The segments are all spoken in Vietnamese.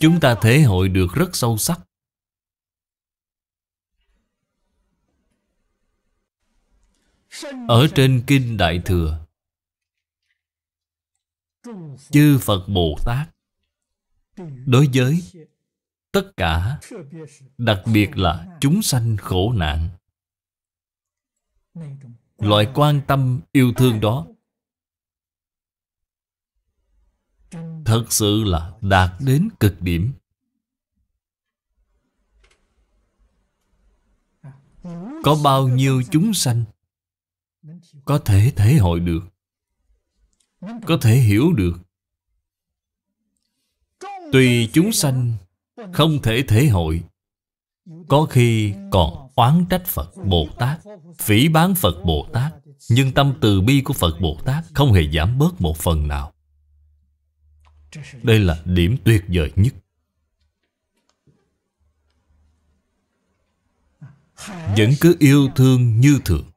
chúng ta thể hội được rất sâu sắc. Ở trên Kinh Đại Thừa Chư Phật Bồ Tát Đối với tất cả Đặc biệt là chúng sanh khổ nạn Loại quan tâm yêu thương đó Thật sự là đạt đến cực điểm Có bao nhiêu chúng sanh Có thể thể hội được Có thể hiểu được Tuy chúng sanh không thể thể hội Có khi còn oán trách Phật Bồ Tát Phỉ bán Phật Bồ Tát Nhưng tâm từ bi của Phật Bồ Tát Không hề giảm bớt một phần nào đây là điểm tuyệt vời nhất vẫn cứ yêu thương như thường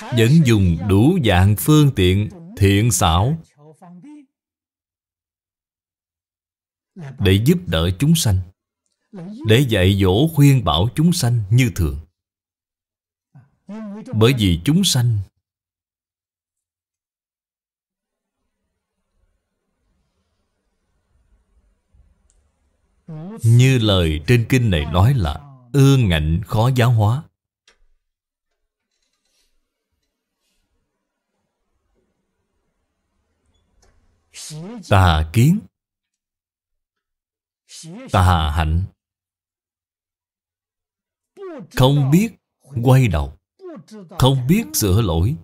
vẫn dùng đủ dạng phương tiện thiện xảo để giúp đỡ chúng sanh để dạy dỗ khuyên bảo chúng sanh như thường bởi vì chúng sanh như lời trên kinh này nói là ương ngạnh khó giáo hóa tà kiến tà hạnh không biết quay đầu không biết sửa lỗi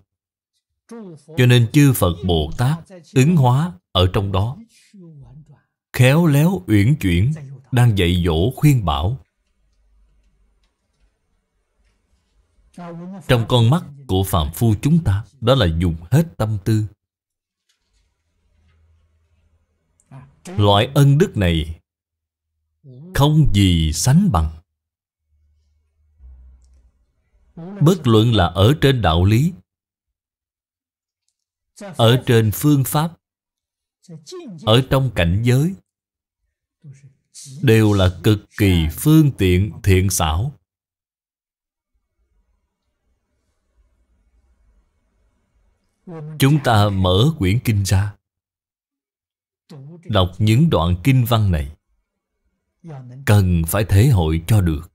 cho nên chư Phật Bồ Tát ứng hóa ở trong đó Khéo léo uyển chuyển Đang dạy dỗ khuyên bảo Trong con mắt của phạm phu chúng ta Đó là dùng hết tâm tư Loại ân đức này Không gì sánh bằng Bất luận là ở trên đạo lý Ở trên phương pháp Ở trong cảnh giới Đều là cực kỳ phương tiện thiện xảo Chúng ta mở quyển kinh ra Đọc những đoạn kinh văn này Cần phải thế hội cho được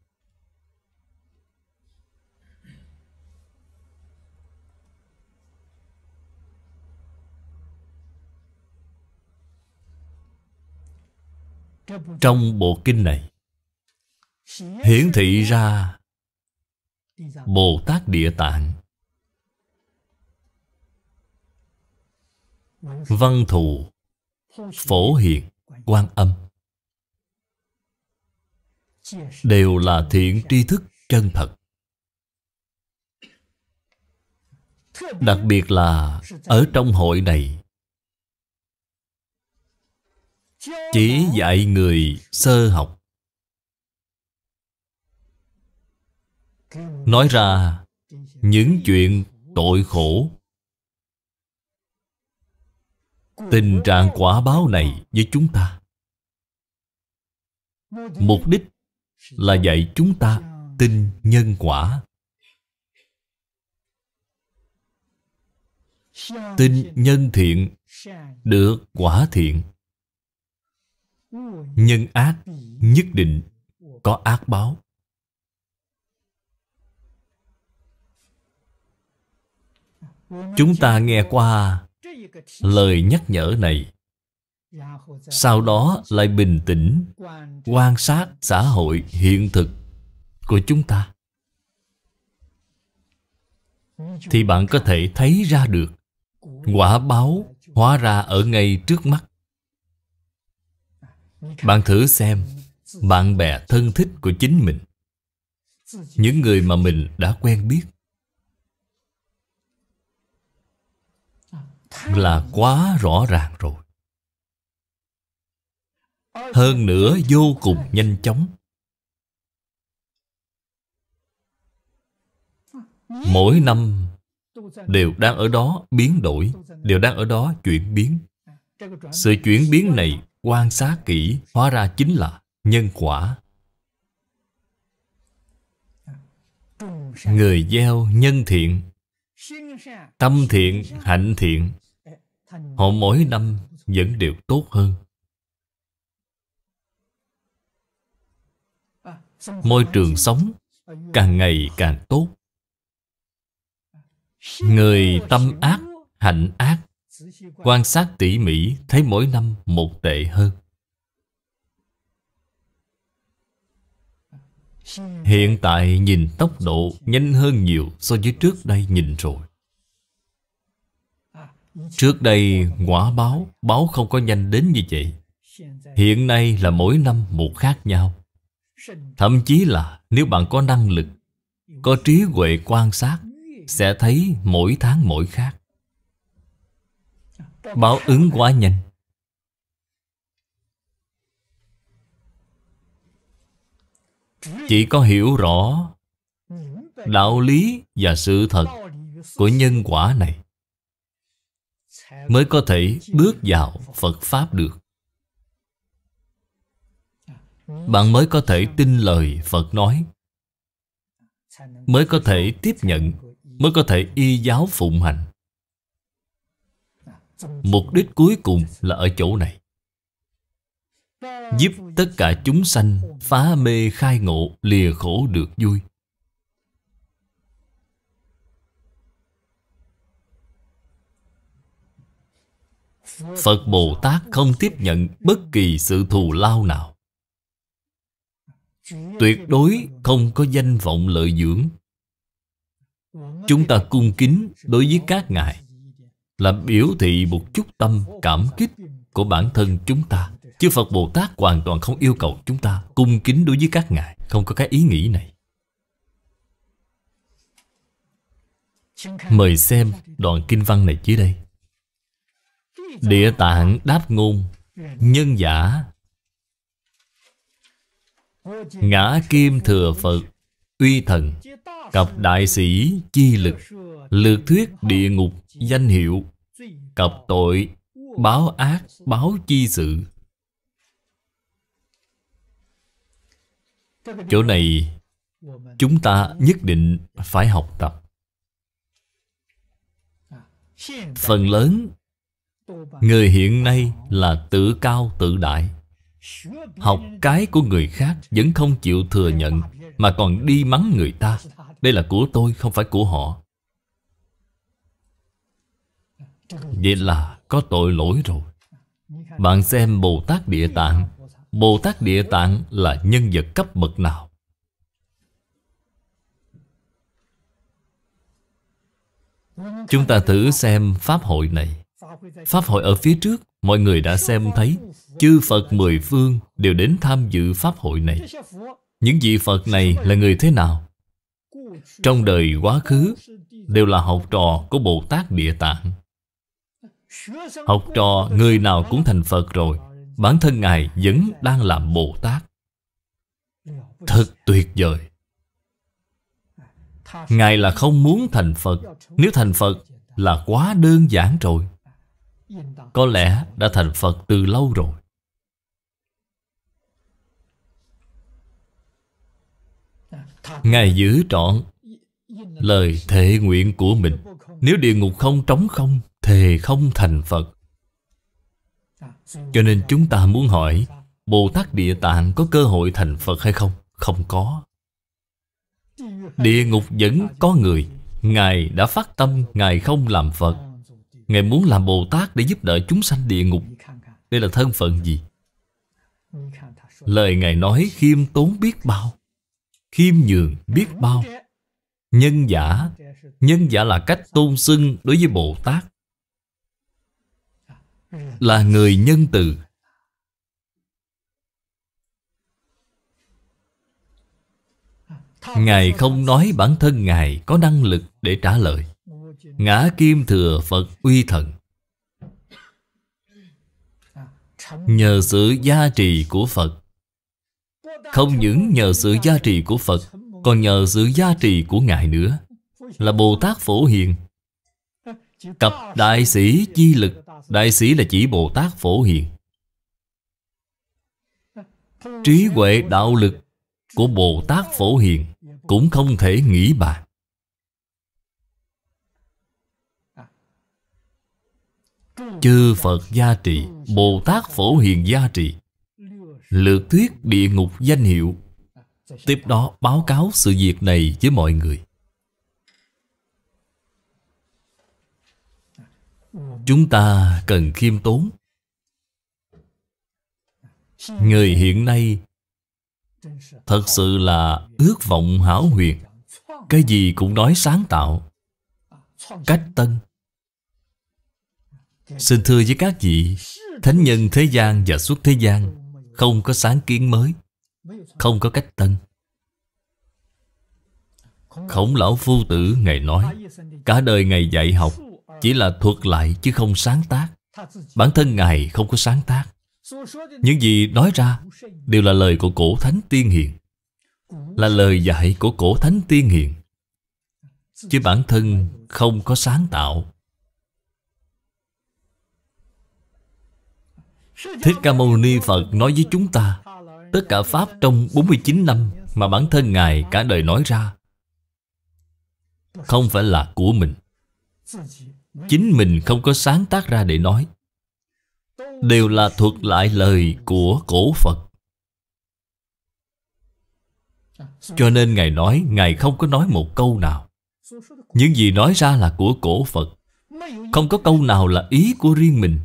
trong bộ kinh này hiển thị ra bồ tát địa tạng văn thù phổ hiền quan âm đều là thiện tri thức chân thật đặc biệt là ở trong hội này chỉ dạy người sơ học nói ra những chuyện tội khổ tình trạng quả báo này với chúng ta mục đích là dạy chúng ta tin nhân quả tin nhân thiện được quả thiện nhân ác nhất định có ác báo chúng ta nghe qua lời nhắc nhở này sau đó lại bình tĩnh quan sát xã hội hiện thực của chúng ta thì bạn có thể thấy ra được quả báo hóa ra ở ngay trước mắt bạn thử xem Bạn bè thân thích của chính mình Những người mà mình đã quen biết Là quá rõ ràng rồi Hơn nữa vô cùng nhanh chóng Mỗi năm đều đang ở đó biến đổi Đều đang ở đó chuyển biến Sự chuyển biến này quan sát kỹ hóa ra chính là nhân quả người gieo nhân thiện tâm thiện hạnh thiện họ mỗi năm vẫn đều tốt hơn môi trường sống càng ngày càng tốt người tâm ác hạnh ác Quan sát tỉ mỉ thấy mỗi năm một tệ hơn Hiện tại nhìn tốc độ nhanh hơn nhiều so với trước đây nhìn rồi Trước đây quả báo, báo không có nhanh đến như vậy Hiện nay là mỗi năm một khác nhau Thậm chí là nếu bạn có năng lực Có trí huệ quan sát Sẽ thấy mỗi tháng mỗi khác Báo ứng quá nhanh Chỉ có hiểu rõ Đạo lý và sự thật Của nhân quả này Mới có thể bước vào Phật Pháp được Bạn mới có thể tin lời Phật nói Mới có thể tiếp nhận Mới có thể y giáo phụng hành Mục đích cuối cùng là ở chỗ này Giúp tất cả chúng sanh phá mê khai ngộ lìa khổ được vui Phật Bồ Tát không tiếp nhận bất kỳ sự thù lao nào Tuyệt đối không có danh vọng lợi dưỡng Chúng ta cung kính đối với các ngài làm biểu thị một chút tâm cảm kích của bản thân chúng ta Chư Phật Bồ Tát hoàn toàn không yêu cầu chúng ta cung kính đối với các ngài Không có cái ý nghĩ này Mời xem đoạn kinh văn này dưới đây Địa tạng đáp ngôn Nhân giả Ngã kim thừa Phật Uy thần Cập đại sĩ chi lực Lược thuyết địa ngục danh hiệu cặp tội báo ác báo chi sự chỗ này chúng ta nhất định phải học tập phần lớn người hiện nay là tự cao tự đại học cái của người khác vẫn không chịu thừa nhận mà còn đi mắng người ta đây là của tôi không phải của họ Vậy là có tội lỗi rồi Bạn xem Bồ Tát Địa Tạng Bồ Tát Địa Tạng là nhân vật cấp bậc nào Chúng ta thử xem Pháp hội này Pháp hội ở phía trước Mọi người đã xem thấy Chư Phật mười phương đều đến tham dự Pháp hội này Những vị Phật này là người thế nào? Trong đời quá khứ Đều là học trò của Bồ Tát Địa Tạng Học trò người nào cũng thành Phật rồi Bản thân Ngài vẫn đang làm Bồ Tát Thật tuyệt vời Ngài là không muốn thành Phật Nếu thành Phật là quá đơn giản rồi Có lẽ đã thành Phật từ lâu rồi Ngài giữ trọn lời thệ nguyện của mình Nếu địa ngục không trống không thề không thành Phật Cho nên chúng ta muốn hỏi Bồ Tát Địa Tạng có cơ hội thành Phật hay không? Không có Địa ngục vẫn có người Ngài đã phát tâm Ngài không làm Phật Ngài muốn làm Bồ Tát để giúp đỡ chúng sanh địa ngục Đây là thân phận gì? Lời Ngài nói khiêm tốn biết bao Khiêm nhường biết bao Nhân giả Nhân giả là cách tôn xưng đối với Bồ Tát là người nhân từ ngài không nói bản thân ngài có năng lực để trả lời ngã kim thừa phật uy thần nhờ sự gia trì của phật không những nhờ sự gia trì của phật còn nhờ sự gia trì của ngài nữa là bồ tát phổ hiền cặp đại sĩ chi lực Đại sĩ là chỉ Bồ Tát Phổ Hiền Trí huệ đạo lực của Bồ Tát Phổ Hiền Cũng không thể nghĩ bàn Chư Phật gia trị Bồ Tát Phổ Hiền gia trị Lược thuyết địa ngục danh hiệu Tiếp đó báo cáo sự việc này với mọi người Chúng ta cần khiêm tốn Người hiện nay Thật sự là ước vọng hảo huyền Cái gì cũng nói sáng tạo Cách tân Xin thưa với các vị Thánh nhân thế gian và suốt thế gian Không có sáng kiến mới Không có cách tân Khổng lão phu tử ngày nói Cả đời ngày dạy học chỉ là thuật lại chứ không sáng tác bản thân ngài không có sáng tác những gì nói ra đều là lời của cổ thánh tiên hiền là lời dạy của cổ thánh tiên hiền chứ bản thân không có sáng tạo Thích Ca Mâu Ni Phật nói với chúng ta Tất cả Pháp trong 49 năm Mà bản thân Ngài cả đời nói ra Không phải là của mình chính mình không có sáng tác ra để nói đều là thuật lại lời của cổ phật cho nên ngài nói ngài không có nói một câu nào những gì nói ra là của cổ phật không có câu nào là ý của riêng mình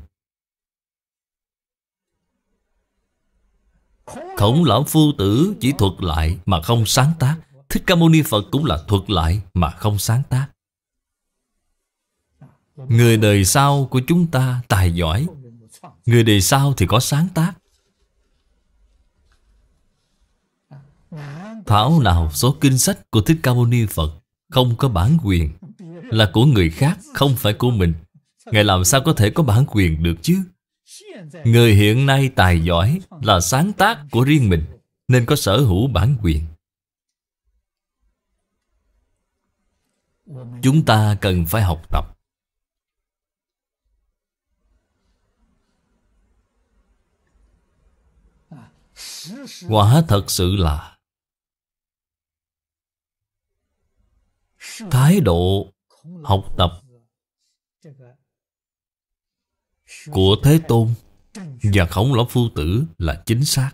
Khổng lão phu tử chỉ thuật lại mà không sáng tác Thích Ca Mâu Ni Phật cũng là thuật lại mà không sáng tác Người đời sau của chúng ta tài giỏi Người đời sau thì có sáng tác Thảo nào số kinh sách của Thích Ca Mâu Ni Phật Không có bản quyền Là của người khác không phải của mình Ngài làm sao có thể có bản quyền được chứ Người hiện nay tài giỏi Là sáng tác của riêng mình Nên có sở hữu bản quyền Chúng ta cần phải học tập Quả thật sự là Thái độ học tập Của Thế Tôn Và Khổng Lão Phu Tử là chính xác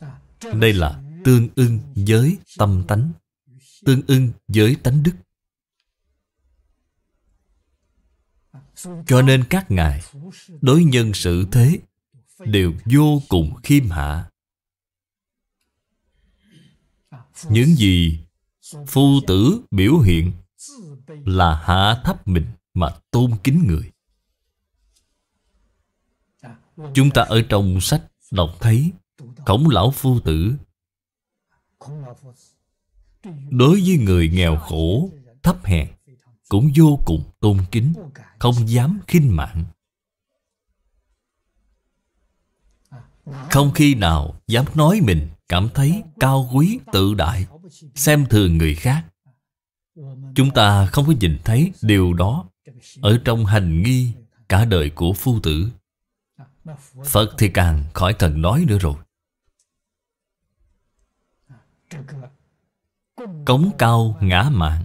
à, Đây là tương ưng với tâm tánh Tương ưng với tánh đức à, Cho nên các ngài Đối nhân sự thế đều vô cùng khiêm hạ những gì phu tử biểu hiện là hạ thấp mình mà tôn kính người chúng ta ở trong sách đọc thấy khổng lão phu tử đối với người nghèo khổ thấp hèn cũng vô cùng tôn kính không dám khinh mạng Không khi nào dám nói mình cảm thấy cao quý, tự đại, xem thường người khác. Chúng ta không có nhìn thấy điều đó ở trong hành nghi cả đời của phu tử. Phật thì càng khỏi cần nói nữa rồi. Cống cao ngã mạng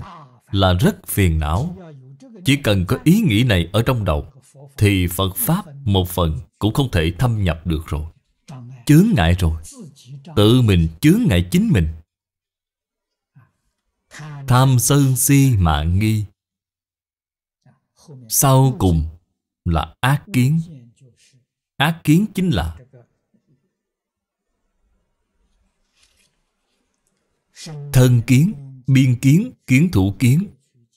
là rất phiền não. Chỉ cần có ý nghĩ này ở trong đầu thì Phật Pháp một phần cũng không thể thâm nhập được rồi chướng ngại rồi Tự mình chướng ngại chính mình Tham sân si mà nghi Sau cùng là ác kiến Ác kiến chính là Thân kiến, biên kiến, kiến thủ kiến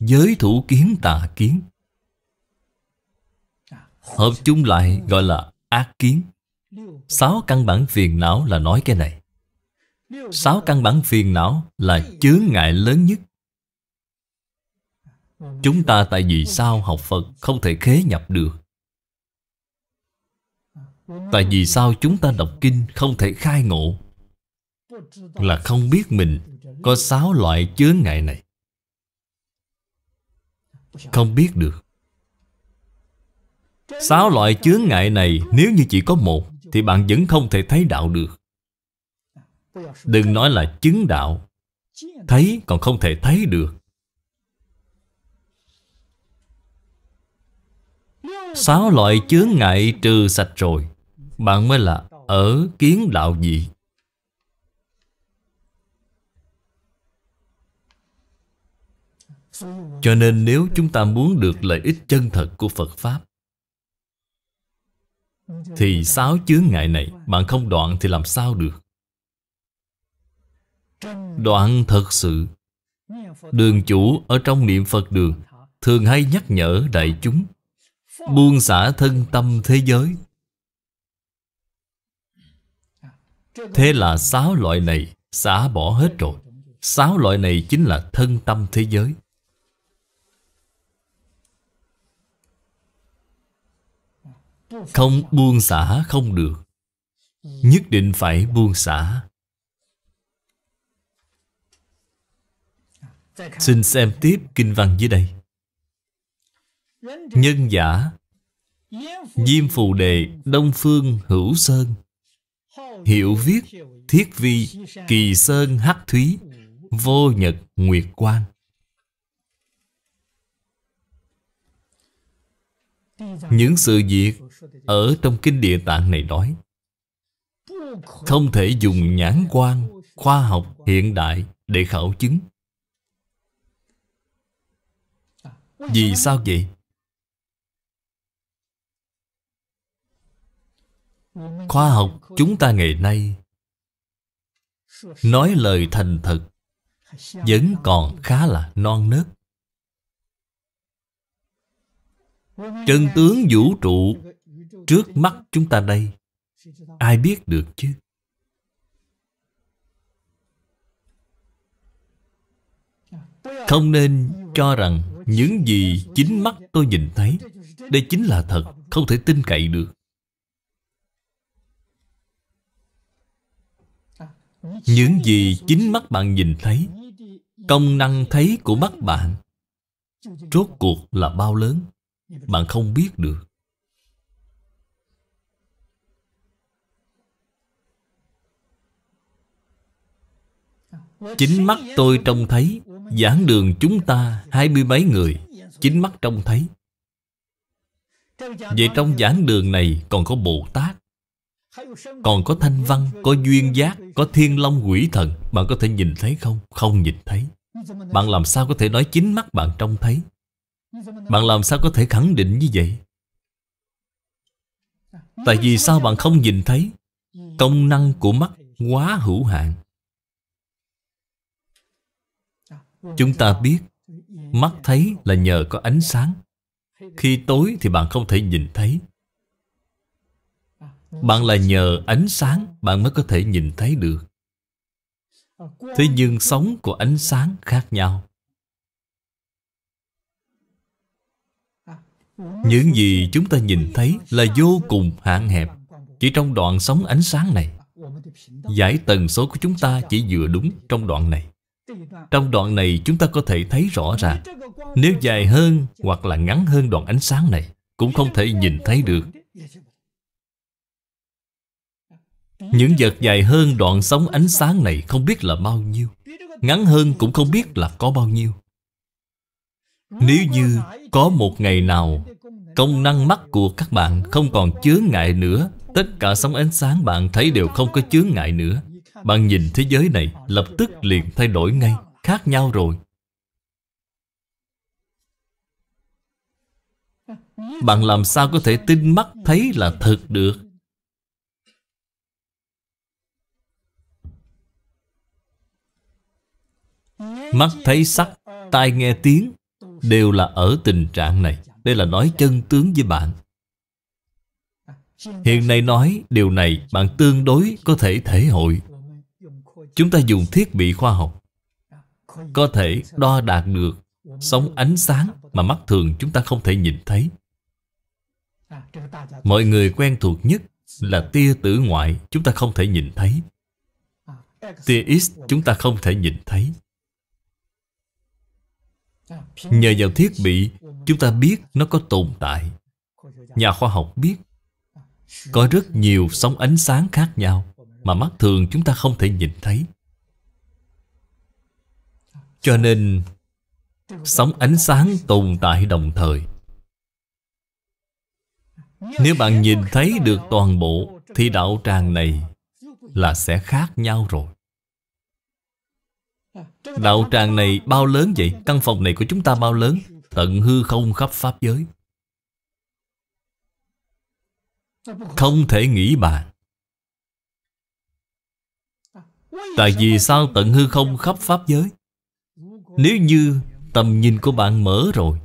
Giới thủ kiến tà kiến Hợp chung lại gọi là ác kiến Sáu căn bản phiền não là nói cái này Sáu căn bản phiền não là chướng ngại lớn nhất Chúng ta tại vì sao học Phật không thể khế nhập được Tại vì sao chúng ta đọc kinh không thể khai ngộ Là không biết mình có sáu loại chướng ngại này Không biết được Sáu loại chướng ngại này nếu như chỉ có một thì bạn vẫn không thể thấy đạo được Đừng nói là chứng đạo Thấy còn không thể thấy được Sáu loại chướng ngại trừ sạch rồi Bạn mới là ở kiến đạo dị Cho nên nếu chúng ta muốn được lợi ích chân thật của Phật Pháp thì sáu chướng ngại này Bạn không đoạn thì làm sao được Đoạn thật sự Đường chủ ở trong niệm Phật đường Thường hay nhắc nhở đại chúng Buông xả thân tâm thế giới Thế là sáu loại này xả bỏ hết rồi Sáu loại này chính là thân tâm thế giới Không buông xả không được Nhất định phải buông xả Xin xem tiếp kinh văn dưới đây Nhân giả Diêm phù đề Đông Phương Hữu Sơn Hiệu viết Thiết vi Kỳ Sơn Hắc Thúy Vô Nhật Nguyệt quan Những sự việc ở trong kinh địa tạng này nói Không thể dùng nhãn quan Khoa học hiện đại Để khảo chứng Vì sao vậy? Khoa học chúng ta ngày nay Nói lời thành thật Vẫn còn khá là non nớt Chân tướng vũ trụ trước mắt chúng ta đây ai biết được chứ không nên cho rằng những gì chính mắt tôi nhìn thấy đây chính là thật không thể tin cậy được những gì chính mắt bạn nhìn thấy công năng thấy của mắt bạn rốt cuộc là bao lớn bạn không biết được Chính mắt tôi trông thấy Giảng đường chúng ta hai mươi mấy người Chính mắt trông thấy Vậy trong giảng đường này còn có Bồ Tát Còn có Thanh Văn, có Duyên Giác, có Thiên Long Quỷ Thần Bạn có thể nhìn thấy không? Không nhìn thấy Bạn làm sao có thể nói chính mắt bạn trông thấy Bạn làm sao có thể khẳng định như vậy? Tại vì sao bạn không nhìn thấy? Công năng của mắt quá hữu hạn Chúng ta biết Mắt thấy là nhờ có ánh sáng Khi tối thì bạn không thể nhìn thấy Bạn là nhờ ánh sáng Bạn mới có thể nhìn thấy được Thế nhưng sống của ánh sáng khác nhau Những gì chúng ta nhìn thấy là vô cùng hạn hẹp Chỉ trong đoạn sóng ánh sáng này Giải tần số của chúng ta chỉ vừa đúng trong đoạn này trong đoạn này chúng ta có thể thấy rõ ràng Nếu dài hơn hoặc là ngắn hơn đoạn ánh sáng này Cũng không thể nhìn thấy được Những vật dài hơn đoạn sóng ánh sáng này không biết là bao nhiêu Ngắn hơn cũng không biết là có bao nhiêu Nếu như có một ngày nào Công năng mắt của các bạn không còn chướng ngại nữa Tất cả sóng ánh sáng bạn thấy đều không có chướng ngại nữa bạn nhìn thế giới này lập tức liền thay đổi ngay Khác nhau rồi Bạn làm sao có thể tin mắt thấy là thật được Mắt thấy sắc, tai nghe tiếng Đều là ở tình trạng này Đây là nói chân tướng với bạn Hiện nay nói điều này bạn tương đối có thể thể hội Chúng ta dùng thiết bị khoa học Có thể đo đạt được Sóng ánh sáng mà mắt thường chúng ta không thể nhìn thấy Mọi người quen thuộc nhất là tia tử ngoại chúng ta không thể nhìn thấy Tia X chúng ta không thể nhìn thấy Nhờ vào thiết bị Chúng ta biết nó có tồn tại Nhà khoa học biết Có rất nhiều sóng ánh sáng khác nhau mà mắt thường chúng ta không thể nhìn thấy. Cho nên, sóng ánh sáng tồn tại đồng thời. Nếu bạn nhìn thấy được toàn bộ, thì đạo tràng này là sẽ khác nhau rồi. Đạo tràng này bao lớn vậy? Căn phòng này của chúng ta bao lớn? Tận hư không khắp Pháp giới. Không thể nghĩ bàn Tại vì sao tận hư không khắp Pháp giới Nếu như tầm nhìn của bạn mở rồi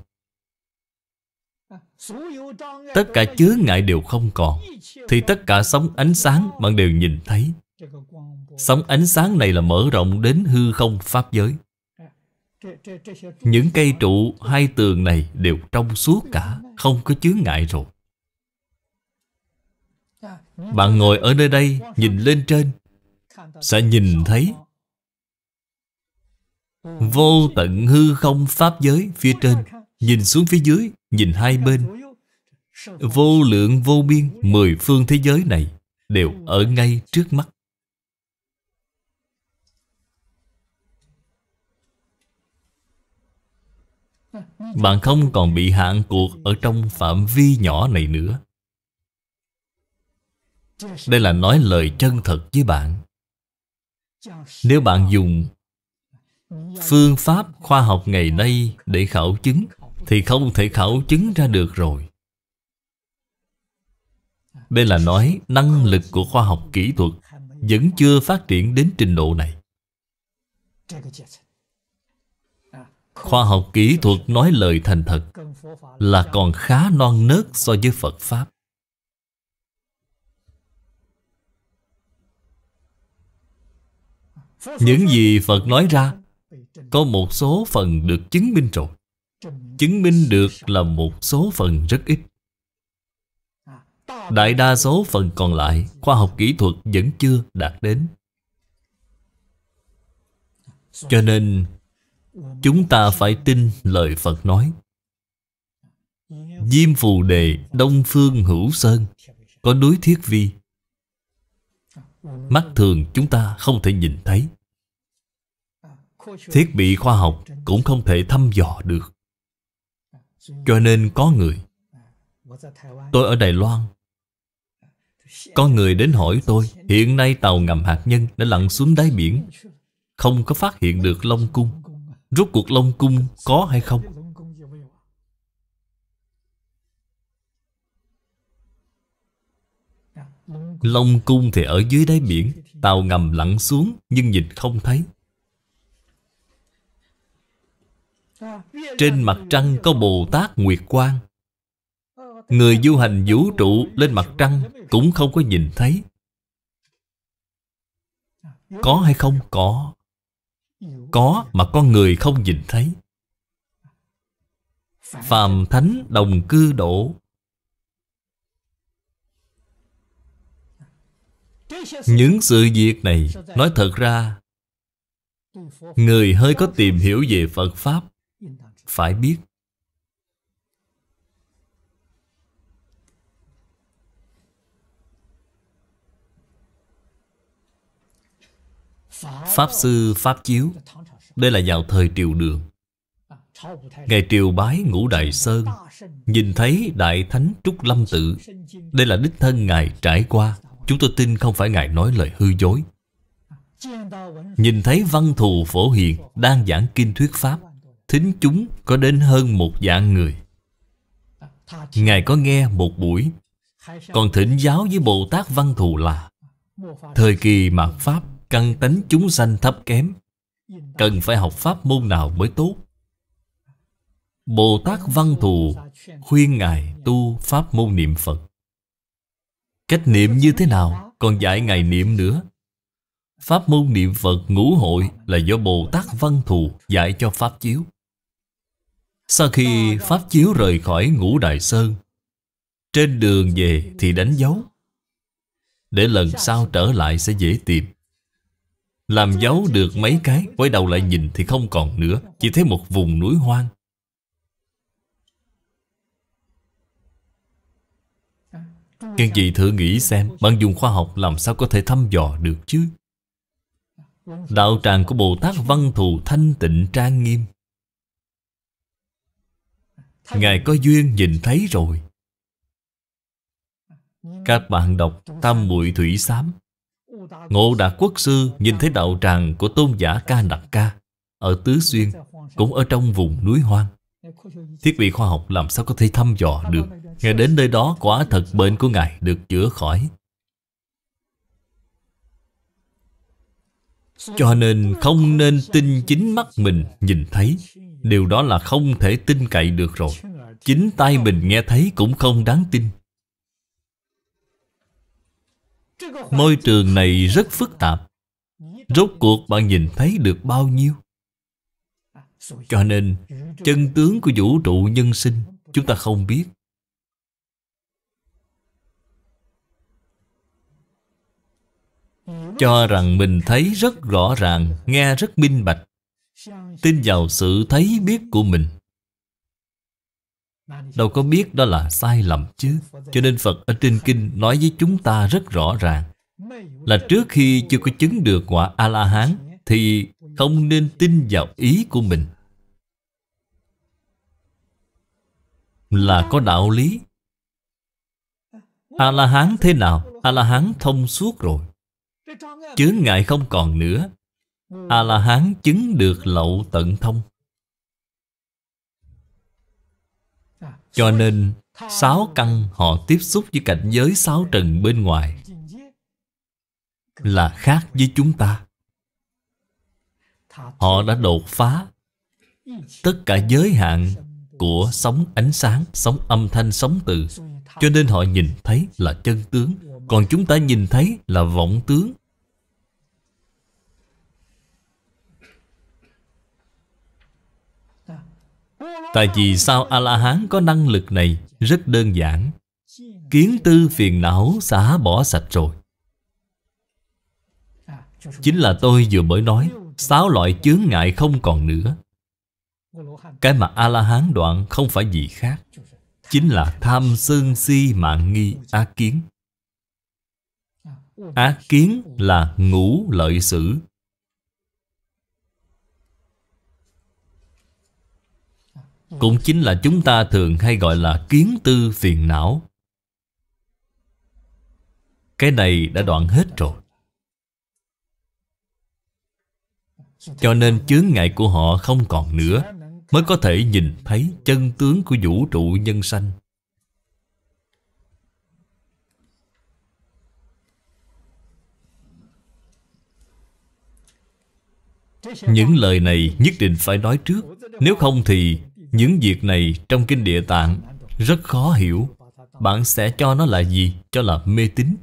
Tất cả chứa ngại đều không còn Thì tất cả sóng ánh sáng bạn đều nhìn thấy Sóng ánh sáng này là mở rộng đến hư không Pháp giới Những cây trụ hai tường này đều trong suốt cả Không có chứa ngại rồi bạn ngồi ở nơi đây Nhìn lên trên sẽ nhìn thấy vô tận hư không pháp giới phía trên nhìn xuống phía dưới nhìn hai bên vô lượng vô biên mười phương thế giới này đều ở ngay trước mắt bạn không còn bị hạn cuộc ở trong phạm vi nhỏ này nữa đây là nói lời chân thật với bạn nếu bạn dùng phương pháp khoa học ngày nay để khảo chứng thì không thể khảo chứng ra được rồi đây là nói năng lực của khoa học kỹ thuật vẫn chưa phát triển đến trình độ này khoa học kỹ thuật nói lời thành thật là còn khá non nớt so với phật pháp Những gì Phật nói ra Có một số phần được chứng minh rồi Chứng minh được là một số phần rất ít Đại đa số phần còn lại Khoa học kỹ thuật vẫn chưa đạt đến Cho nên Chúng ta phải tin lời Phật nói Diêm phù đề Đông Phương Hữu Sơn Có núi Thiết Vi Mắt thường chúng ta không thể nhìn thấy Thiết bị khoa học cũng không thể thăm dò được Cho nên có người Tôi ở Đài Loan Có người đến hỏi tôi Hiện nay tàu ngầm hạt nhân đã lặn xuống đáy biển Không có phát hiện được Long Cung Rốt cuộc Long Cung có hay không Long cung thì ở dưới đáy biển Tàu ngầm lặn xuống Nhưng nhìn không thấy Trên mặt trăng có Bồ Tát Nguyệt Quang Người du hành vũ trụ lên mặt trăng Cũng không có nhìn thấy Có hay không? Có Có mà con người không nhìn thấy Phàm thánh đồng cư Đổ. Những sự việc này Nói thật ra Người hơi có tìm hiểu về Phật Pháp Phải biết Pháp Sư Pháp Chiếu Đây là vào thời triều đường Ngày triều bái ngũ Đại Sơn Nhìn thấy Đại Thánh Trúc Lâm Tự Đây là đích thân Ngài trải qua Chúng tôi tin không phải Ngài nói lời hư dối Nhìn thấy văn thù phổ hiền Đang giảng kinh thuyết Pháp Thính chúng có đến hơn một dạng người Ngài có nghe một buổi Còn thỉnh giáo với Bồ Tát Văn Thù là Thời kỳ mạt Pháp Căn tánh chúng sanh thấp kém Cần phải học Pháp môn nào mới tốt Bồ Tát Văn Thù khuyên Ngài tu Pháp môn niệm Phật Cách niệm như thế nào Còn dạy ngày niệm nữa Pháp môn niệm Phật ngũ hội Là do Bồ Tát Văn Thù dạy cho Pháp Chiếu Sau khi Pháp Chiếu rời khỏi ngũ Đại Sơn Trên đường về thì đánh dấu Để lần sau trở lại sẽ dễ tìm Làm dấu được mấy cái Quay đầu lại nhìn thì không còn nữa Chỉ thấy một vùng núi hoang Các vị thử nghĩ xem Bạn dùng khoa học làm sao có thể thăm dò được chứ Đạo tràng của Bồ Tát Văn Thù thanh tịnh trang nghiêm Ngài có duyên nhìn thấy rồi Các bạn đọc Tam Muội Thủy Sám Ngộ Đạt Quốc Sư nhìn thấy đạo tràng của tôn giả Ca Đạt Ca Ở Tứ Xuyên Cũng ở trong vùng núi hoang Thiết bị khoa học làm sao có thể thăm dò được Nghe đến nơi đó quả thật bệnh của Ngài được chữa khỏi Cho nên không nên tin chính mắt mình nhìn thấy Điều đó là không thể tin cậy được rồi Chính tay mình nghe thấy cũng không đáng tin Môi trường này rất phức tạp Rốt cuộc bạn nhìn thấy được bao nhiêu Cho nên Chân tướng của vũ trụ nhân sinh Chúng ta không biết cho rằng mình thấy rất rõ ràng nghe rất minh bạch tin vào sự thấy biết của mình đâu có biết đó là sai lầm chứ cho nên phật ở trên kinh nói với chúng ta rất rõ ràng là trước khi chưa có chứng được quả a la hán thì không nên tin vào ý của mình là có đạo lý a la hán thế nào a la hán thông suốt rồi Chướng ngại không còn nữa A-la-hán chứng được lậu tận thông Cho nên Sáu căn họ tiếp xúc với cảnh giới sáu trần bên ngoài Là khác với chúng ta Họ đã đột phá Tất cả giới hạn của sóng ánh sáng, sóng âm thanh, sóng từ Cho nên họ nhìn thấy là chân tướng Còn chúng ta nhìn thấy là vọng tướng Tại vì sao A-la-hán có năng lực này rất đơn giản Kiến tư phiền não xả bỏ sạch rồi Chính là tôi vừa mới nói Sáu loại chướng ngại không còn nữa Cái mà A-la-hán đoạn không phải gì khác Chính là tham sân si mạng nghi ác kiến Ác kiến là ngũ lợi sử Cũng chính là chúng ta thường hay gọi là kiến tư phiền não Cái này đã đoạn hết rồi Cho nên chướng ngại của họ không còn nữa Mới có thể nhìn thấy chân tướng của vũ trụ nhân sanh Những lời này nhất định phải nói trước Nếu không thì những việc này trong kinh địa tạng rất khó hiểu. Bạn sẽ cho nó là gì? Cho là mê tín.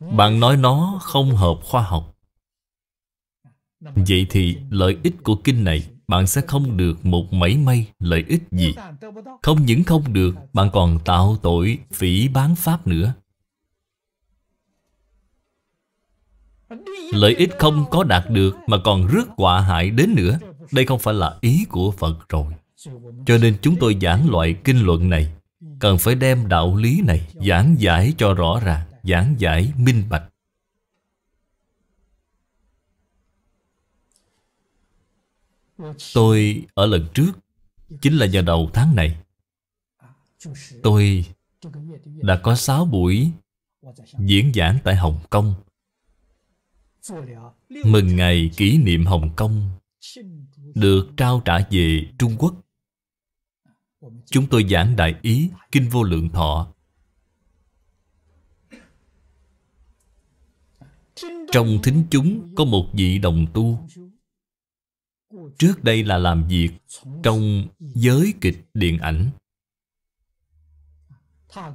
Bạn nói nó không hợp khoa học. Vậy thì lợi ích của kinh này bạn sẽ không được một mảy may lợi ích gì. Không những không được, bạn còn tạo tội phỉ bán pháp nữa. Lợi ích không có đạt được mà còn rước quả hại đến nữa. Đây không phải là ý của Phật rồi Cho nên chúng tôi giảng loại kinh luận này Cần phải đem đạo lý này giảng giải cho rõ ràng Giảng giải minh bạch Tôi ở lần trước Chính là vào đầu tháng này Tôi đã có 6 buổi diễn giảng tại Hồng Kông Mừng ngày kỷ niệm Hồng Kông được trao trả về Trung Quốc. Chúng tôi giảng đại ý Kinh Vô Lượng Thọ. Trong thính chúng có một vị đồng tu Trước đây là làm việc trong giới kịch điện ảnh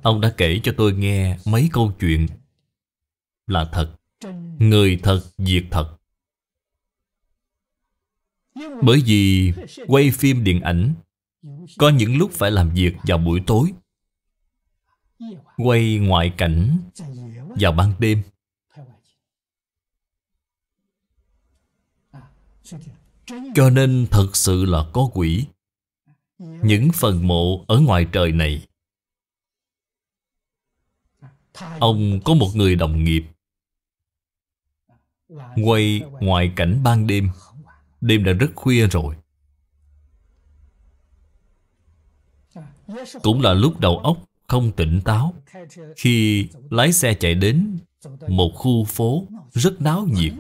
Ông đã kể cho tôi nghe mấy câu chuyện Là thật Người thật, việc thật bởi vì quay phim điện ảnh Có những lúc phải làm việc vào buổi tối Quay ngoại cảnh vào ban đêm Cho nên thật sự là có quỷ Những phần mộ ở ngoài trời này Ông có một người đồng nghiệp Quay ngoại cảnh ban đêm Đêm đã rất khuya rồi Cũng là lúc đầu óc không tỉnh táo Khi lái xe chạy đến Một khu phố rất náo nhiệt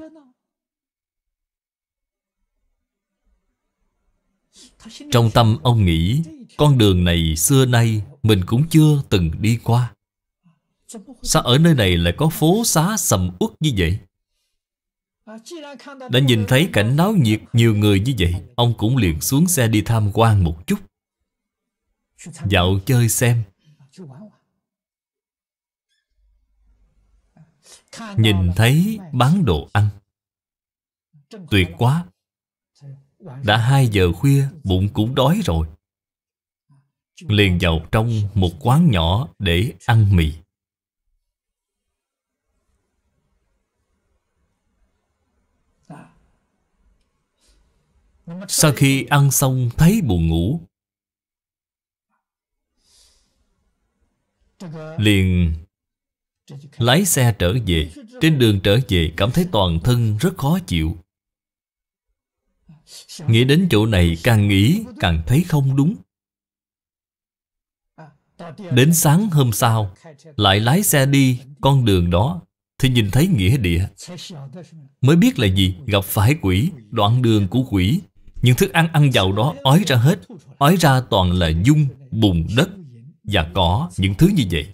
Trong tâm ông nghĩ Con đường này xưa nay Mình cũng chưa từng đi qua Sao ở nơi này lại có phố xá sầm uất như vậy đã nhìn thấy cảnh náo nhiệt nhiều người như vậy Ông cũng liền xuống xe đi tham quan một chút Dạo chơi xem Nhìn thấy bán đồ ăn Tuyệt quá Đã 2 giờ khuya bụng cũng đói rồi Liền vào trong một quán nhỏ để ăn mì Sau khi ăn xong thấy buồn ngủ Liền Lái xe trở về Trên đường trở về cảm thấy toàn thân rất khó chịu Nghĩ đến chỗ này càng nghĩ càng thấy không đúng Đến sáng hôm sau Lại lái xe đi con đường đó Thì nhìn thấy nghĩa địa Mới biết là gì Gặp phải quỷ Đoạn đường của quỷ những thức ăn ăn vào đó ói ra hết Ói ra toàn là dung, bùn đất Và cỏ, những thứ như vậy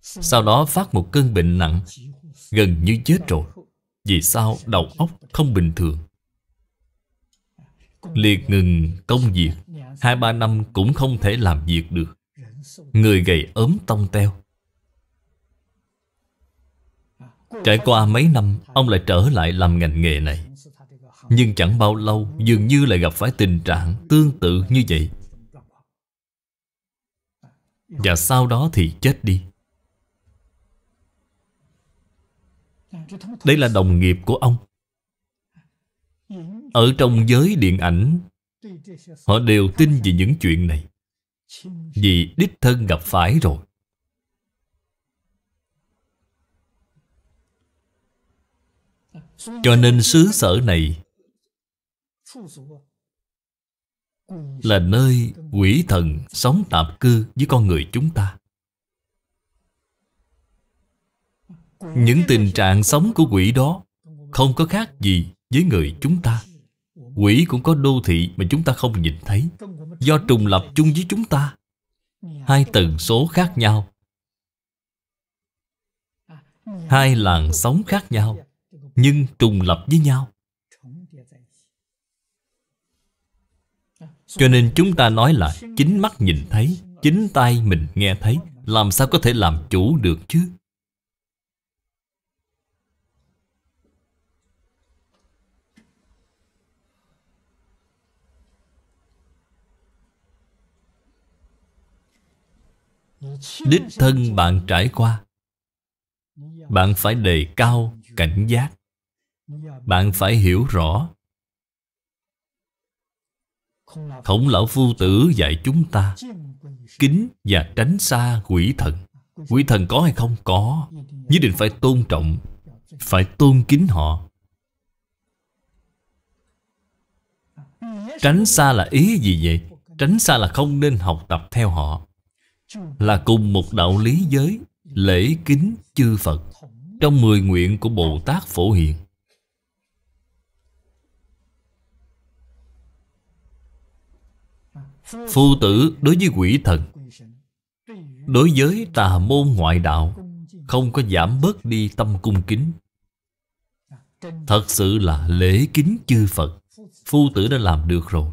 Sau đó phát một cơn bệnh nặng Gần như chết rồi Vì sao đầu óc không bình thường Liệt ngừng công việc Hai ba năm cũng không thể làm việc được Người gầy ốm tông teo Trải qua mấy năm Ông lại trở lại làm ngành nghề này nhưng chẳng bao lâu dường như lại gặp phải tình trạng tương tự như vậy Và sau đó thì chết đi Đây là đồng nghiệp của ông Ở trong giới điện ảnh Họ đều tin về những chuyện này Vì đích thân gặp phải rồi Cho nên xứ sở này là nơi quỷ thần sống tạm cư với con người chúng ta những tình trạng sống của quỷ đó không có khác gì với người chúng ta quỷ cũng có đô thị mà chúng ta không nhìn thấy do trùng lập chung với chúng ta hai tần số khác nhau hai làn sóng khác nhau nhưng trùng lập với nhau Cho nên chúng ta nói là chính mắt nhìn thấy, chính tay mình nghe thấy, làm sao có thể làm chủ được chứ? Đích thân bạn trải qua Bạn phải đề cao cảnh giác Bạn phải hiểu rõ Khổng lão phu tử dạy chúng ta Kính và tránh xa quỷ thần Quỷ thần có hay không? Có Nhất định phải tôn trọng Phải tôn kính họ Tránh xa là ý gì vậy? Tránh xa là không nên học tập theo họ Là cùng một đạo lý giới Lễ kính chư Phật Trong mười nguyện của Bồ Tát Phổ Hiền Phu tử đối với quỷ thần Đối với tà môn ngoại đạo Không có giảm bớt đi tâm cung kính Thật sự là lễ kính chư Phật Phu tử đã làm được rồi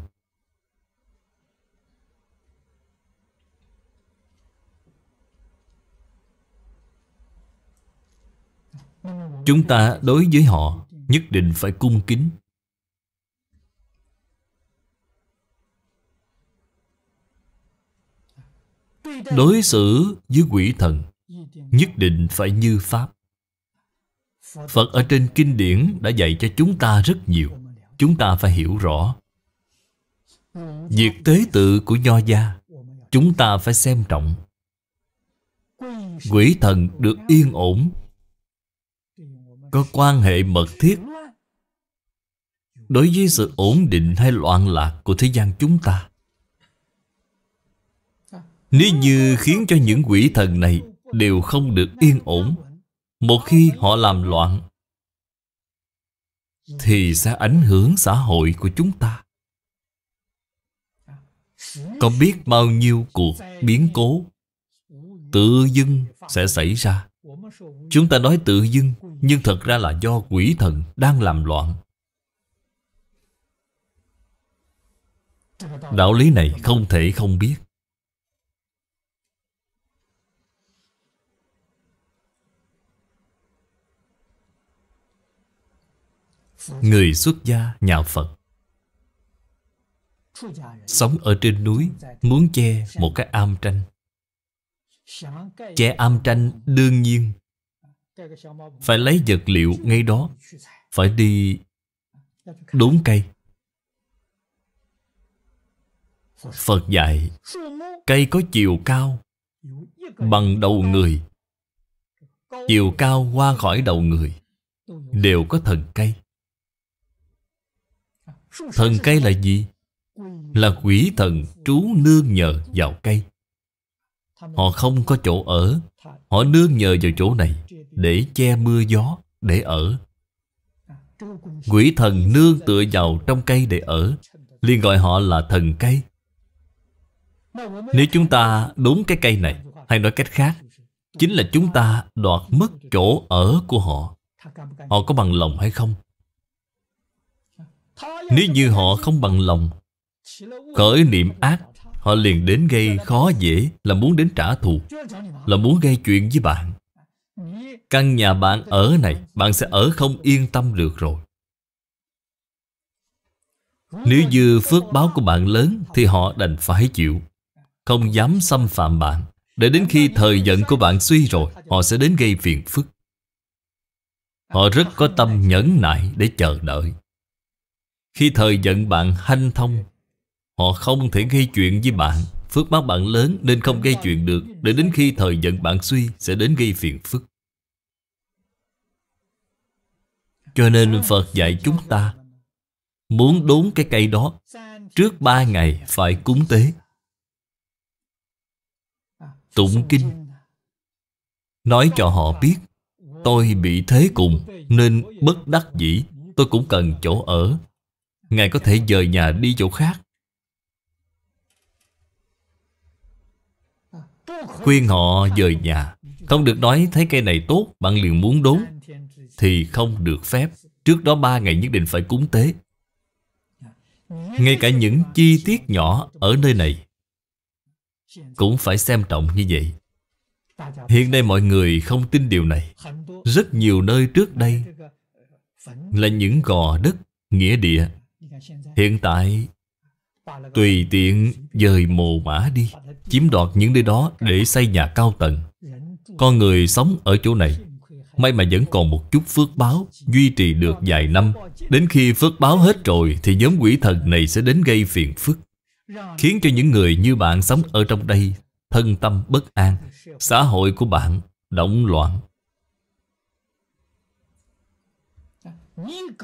Chúng ta đối với họ Nhất định phải cung kính Đối xử với quỷ thần Nhất định phải như Pháp Phật ở trên kinh điển đã dạy cho chúng ta rất nhiều Chúng ta phải hiểu rõ Việc tế tự của Nho Gia Chúng ta phải xem trọng Quỷ thần được yên ổn Có quan hệ mật thiết Đối với sự ổn định hay loạn lạc của thế gian chúng ta nếu như khiến cho những quỷ thần này Đều không được yên ổn Một khi họ làm loạn Thì sẽ ảnh hưởng xã hội của chúng ta Có biết bao nhiêu cuộc biến cố Tự dưng sẽ xảy ra Chúng ta nói tự dưng Nhưng thật ra là do quỷ thần đang làm loạn Đạo lý này không thể không biết Người xuất gia nhà Phật Sống ở trên núi Muốn che một cái am tranh Che am tranh đương nhiên Phải lấy vật liệu ngay đó Phải đi đốn cây Phật dạy Cây có chiều cao Bằng đầu người Chiều cao qua khỏi đầu người Đều có thần cây Thần cây là gì? Là quỷ thần trú nương nhờ vào cây Họ không có chỗ ở Họ nương nhờ vào chỗ này Để che mưa gió Để ở à, Quỷ thần nương tựa vào trong cây để ở liền gọi họ là thần cây Nếu chúng ta đúng cái cây này Hay nói cách khác Chính là chúng ta đoạt mất chỗ ở của họ Họ có bằng lòng hay không nếu như họ không bằng lòng Khởi niệm ác Họ liền đến gây khó dễ Là muốn đến trả thù Là muốn gây chuyện với bạn Căn nhà bạn ở này Bạn sẽ ở không yên tâm được rồi Nếu như phước báo của bạn lớn Thì họ đành phải chịu Không dám xâm phạm bạn Để đến khi thời giận của bạn suy rồi Họ sẽ đến gây phiền phức Họ rất có tâm nhẫn nại để chờ đợi khi thời giận bạn hanh thông Họ không thể gây chuyện với bạn Phước báo bạn lớn nên không gây chuyện được Để đến khi thời giận bạn suy Sẽ đến gây phiền phức Cho nên Phật dạy chúng ta Muốn đốn cái cây đó Trước ba ngày phải cúng tế Tụng kinh Nói cho họ biết Tôi bị thế cùng Nên bất đắc dĩ Tôi cũng cần chỗ ở Ngài có thể dời nhà đi chỗ khác Khuyên họ dời nhà Không được nói thấy cây này tốt Bạn liền muốn đốn Thì không được phép Trước đó ba ngày nhất định phải cúng tế Ngay cả những chi tiết nhỏ ở nơi này Cũng phải xem trọng như vậy Hiện nay mọi người không tin điều này Rất nhiều nơi trước đây Là những gò đất, nghĩa địa Hiện tại Tùy tiện dời mồ mã đi Chiếm đoạt những nơi đó để xây nhà cao tầng Con người sống ở chỗ này May mà vẫn còn một chút phước báo Duy trì được vài năm Đến khi phước báo hết rồi Thì nhóm quỷ thần này sẽ đến gây phiền phức Khiến cho những người như bạn sống ở trong đây Thân tâm bất an Xã hội của bạn động loạn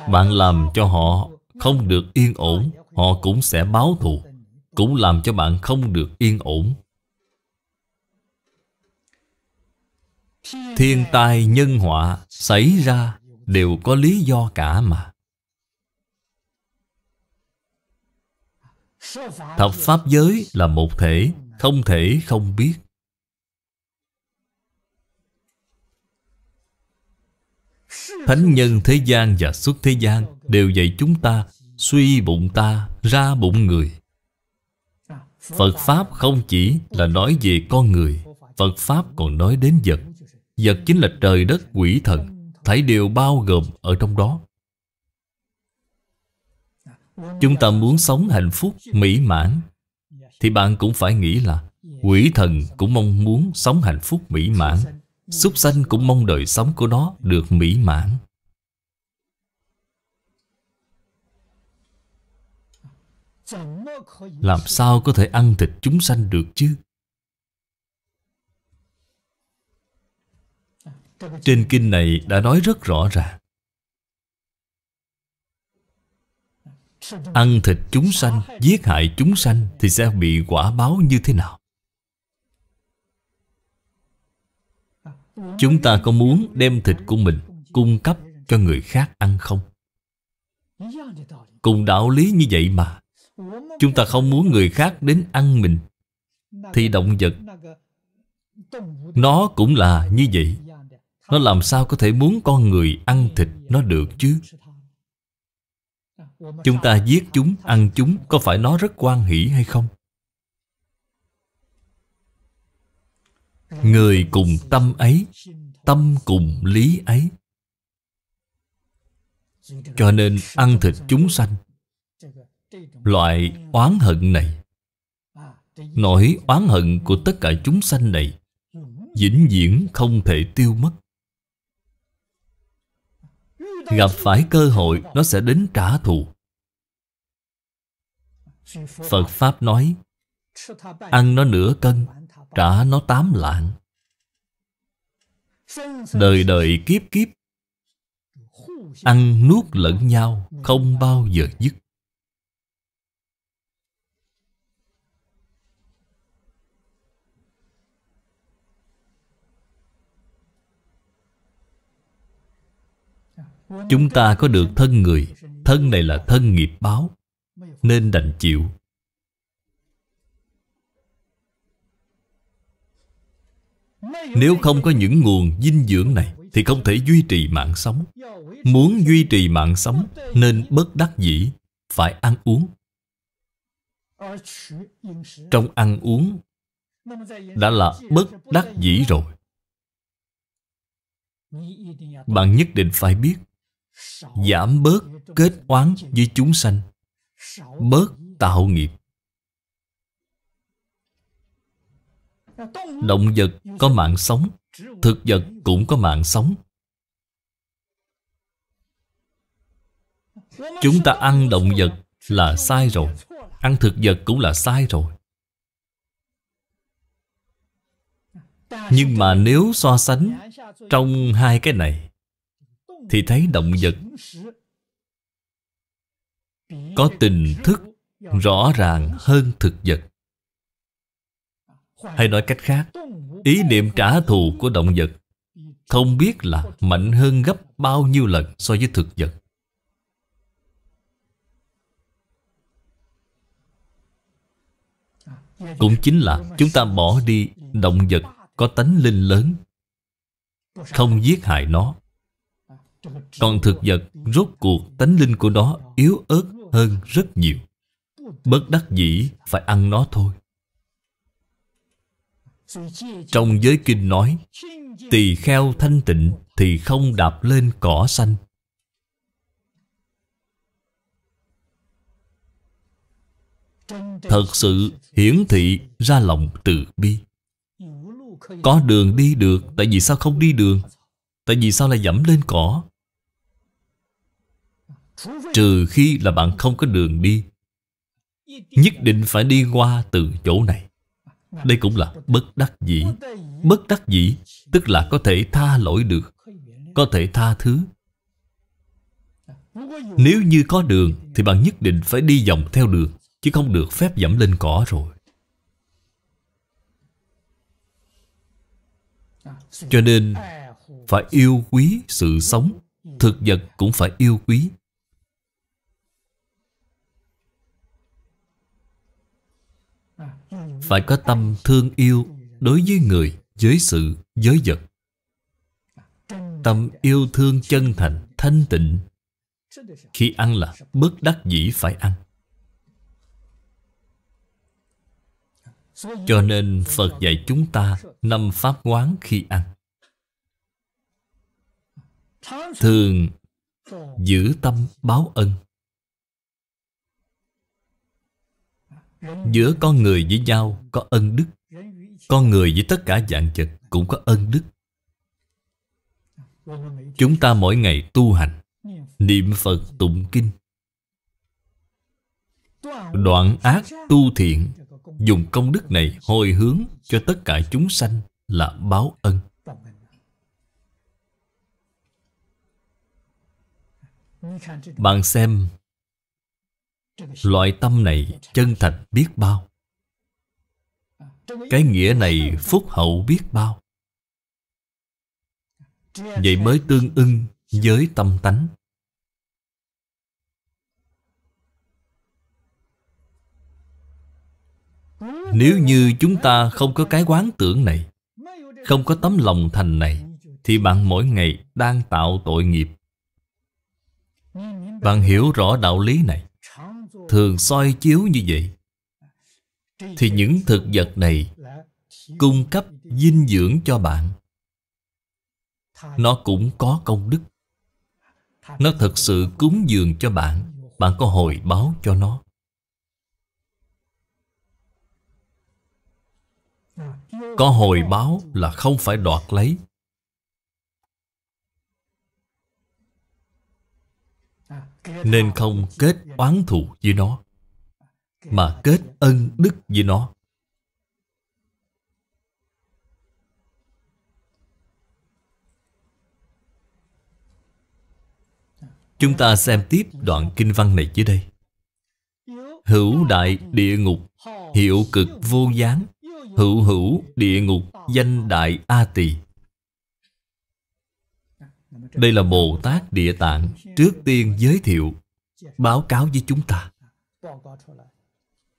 Bạn làm cho họ không được yên ổn Họ cũng sẽ báo thù Cũng làm cho bạn không được yên ổn Thiên tai nhân họa xảy ra Đều có lý do cả mà Thập Pháp giới là một thể Không thể không biết Thánh nhân thế gian và xuất thế gian đều dạy chúng ta suy bụng ta ra bụng người Phật Pháp không chỉ là nói về con người Phật Pháp còn nói đến vật Vật chính là trời đất quỷ thần Thảy đều bao gồm ở trong đó Chúng ta muốn sống hạnh phúc, mỹ mãn Thì bạn cũng phải nghĩ là Quỷ thần cũng mong muốn sống hạnh phúc mỹ mãn Súc sanh cũng mong đời sống của nó được mỹ mãn Làm sao có thể ăn thịt chúng sanh được chứ Trên kinh này đã nói rất rõ ràng Ăn thịt chúng sanh, giết hại chúng sanh Thì sẽ bị quả báo như thế nào Chúng ta có muốn đem thịt của mình Cung cấp cho người khác ăn không Cùng đạo lý như vậy mà Chúng ta không muốn người khác đến ăn mình Thì động vật Nó cũng là như vậy Nó làm sao có thể muốn con người ăn thịt nó được chứ Chúng ta giết chúng, ăn chúng Có phải nó rất quan hỷ hay không? Người cùng tâm ấy Tâm cùng lý ấy Cho nên ăn thịt chúng sanh Loại oán hận này Nỗi oán hận của tất cả chúng sanh này vĩnh viễn không thể tiêu mất Gặp phải cơ hội Nó sẽ đến trả thù Phật Pháp nói Ăn nó nửa cân Trả nó tám lạng Đời đời kiếp kiếp Ăn nuốt lẫn nhau Không bao giờ dứt Chúng ta có được thân người Thân này là thân nghiệp báo Nên đành chịu Nếu không có những nguồn dinh dưỡng này Thì không thể duy trì mạng sống Muốn duy trì mạng sống Nên bất đắc dĩ Phải ăn uống Trong ăn uống Đã là bất đắc dĩ rồi Bạn nhất định phải biết giảm bớt kết oán với chúng sanh bớt tạo nghiệp động vật có mạng sống thực vật cũng có mạng sống chúng ta ăn động vật là sai rồi ăn thực vật cũng là sai rồi nhưng mà nếu so sánh trong hai cái này thì thấy động vật có tình thức rõ ràng hơn thực vật hay nói cách khác ý niệm trả thù của động vật không biết là mạnh hơn gấp bao nhiêu lần so với thực vật cũng chính là chúng ta bỏ đi động vật có tánh linh lớn không giết hại nó còn thực vật rốt cuộc tánh linh của nó yếu ớt hơn rất nhiều Bất đắc dĩ phải ăn nó thôi Trong giới kinh nói Tỳ kheo thanh tịnh thì không đạp lên cỏ xanh Thật sự hiển thị ra lòng từ bi Có đường đi được Tại vì sao không đi đường Tại vì sao lại dẫm lên cỏ Trừ khi là bạn không có đường đi Nhất định phải đi qua từ chỗ này Đây cũng là bất đắc dĩ Bất đắc dĩ Tức là có thể tha lỗi được Có thể tha thứ Nếu như có đường Thì bạn nhất định phải đi vòng theo đường Chứ không được phép dẫm lên cỏ rồi Cho nên Phải yêu quý sự sống Thực vật cũng phải yêu quý phải có tâm thương yêu đối với người, giới sự, giới vật. Tâm yêu thương chân thành, thanh tịnh. Khi ăn là bất đắc dĩ phải ăn. Cho nên Phật dạy chúng ta năm pháp quán khi ăn. Thường giữ tâm báo ân Giữa con người với nhau có ân đức Con người với tất cả dạng vật cũng có ân đức Chúng ta mỗi ngày tu hành Niệm Phật tụng kinh Đoạn ác tu thiện Dùng công đức này hồi hướng cho tất cả chúng sanh là báo ân Bạn xem Loại tâm này chân thành biết bao Cái nghĩa này phúc hậu biết bao Vậy mới tương ưng với tâm tánh Nếu như chúng ta không có cái quán tưởng này Không có tấm lòng thành này Thì bạn mỗi ngày đang tạo tội nghiệp Bạn hiểu rõ đạo lý này thường soi chiếu như vậy thì những thực vật này cung cấp dinh dưỡng cho bạn nó cũng có công đức nó thật sự cúng dường cho bạn bạn có hồi báo cho nó có hồi báo là không phải đoạt lấy Nên không kết oán thù với nó Mà kết ân đức với nó Chúng ta xem tiếp đoạn kinh văn này dưới đây Hữu đại địa ngục Hiệu cực vô gián Hữu hữu địa ngục Danh đại A tỳ đây là Bồ Tát Địa Tạng Trước tiên giới thiệu Báo cáo với chúng ta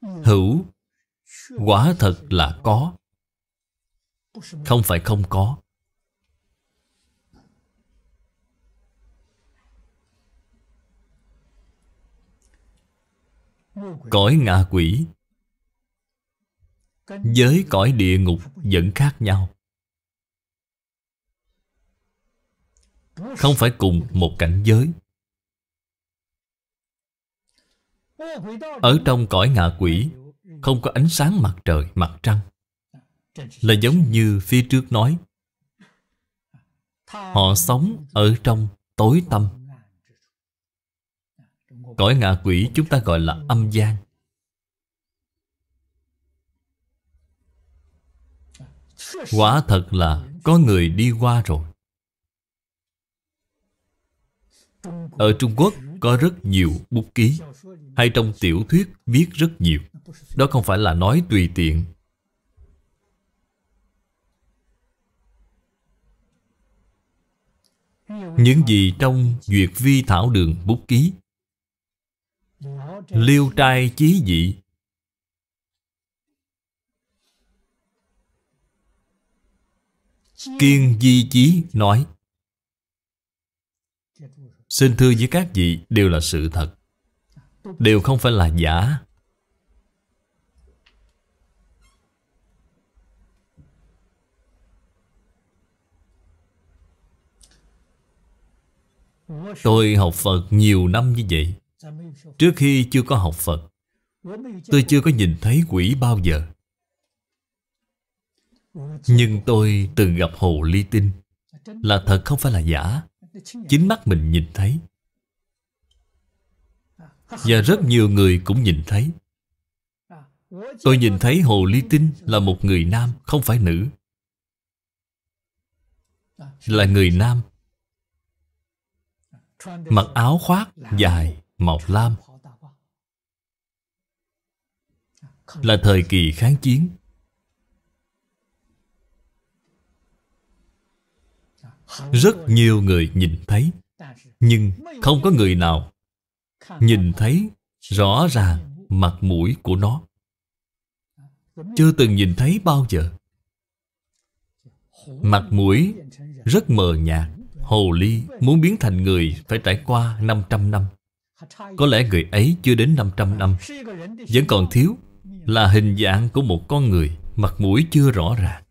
Hữu Quả thật là có Không phải không có Cõi ngạ quỷ Giới cõi địa ngục vẫn khác nhau không phải cùng một cảnh giới ở trong cõi ngạ quỷ không có ánh sáng mặt trời mặt trăng là giống như phía trước nói họ sống ở trong tối tâm cõi ngạ quỷ chúng ta gọi là âm gian quả thật là có người đi qua rồi Ở Trung Quốc có rất nhiều bút ký Hay trong tiểu thuyết viết rất nhiều Đó không phải là nói tùy tiện Những gì trong Duyệt Vi Thảo Đường bút ký Liêu trai chí dị Kiên Di Chí nói Xin thưa với các vị đều là sự thật Đều không phải là giả Tôi học Phật nhiều năm như vậy Trước khi chưa có học Phật Tôi chưa có nhìn thấy quỷ bao giờ Nhưng tôi từng gặp hồ ly tinh Là thật không phải là giả chính mắt mình nhìn thấy và rất nhiều người cũng nhìn thấy Tôi nhìn thấy Hồ Ly Tinh là một người nam, không phải nữ Là người nam Mặc áo khoác dài, màu lam Là thời kỳ kháng chiến Rất nhiều người nhìn thấy Nhưng không có người nào Nhìn thấy rõ ràng mặt mũi của nó Chưa từng nhìn thấy bao giờ Mặt mũi rất mờ nhạt Hồ Ly muốn biến thành người phải trải qua 500 năm Có lẽ người ấy chưa đến 500 năm Vẫn còn thiếu Là hình dạng của một con người Mặt mũi chưa rõ ràng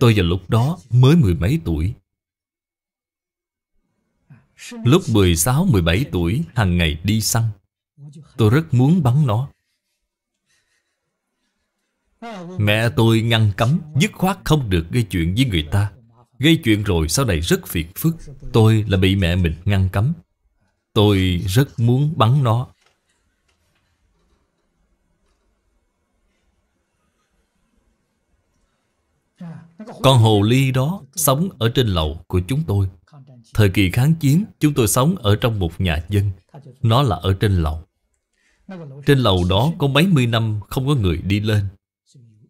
Tôi vào lúc đó mới mười mấy tuổi Lúc 16-17 tuổi hàng ngày đi săn Tôi rất muốn bắn nó Mẹ tôi ngăn cấm Dứt khoát không được gây chuyện với người ta Gây chuyện rồi sau này rất phiền phức Tôi là bị mẹ mình ngăn cấm Tôi rất muốn bắn nó Con hồ ly đó sống ở trên lầu của chúng tôi Thời kỳ kháng chiến chúng tôi sống ở trong một nhà dân Nó là ở trên lầu Trên lầu đó có mấy mươi năm không có người đi lên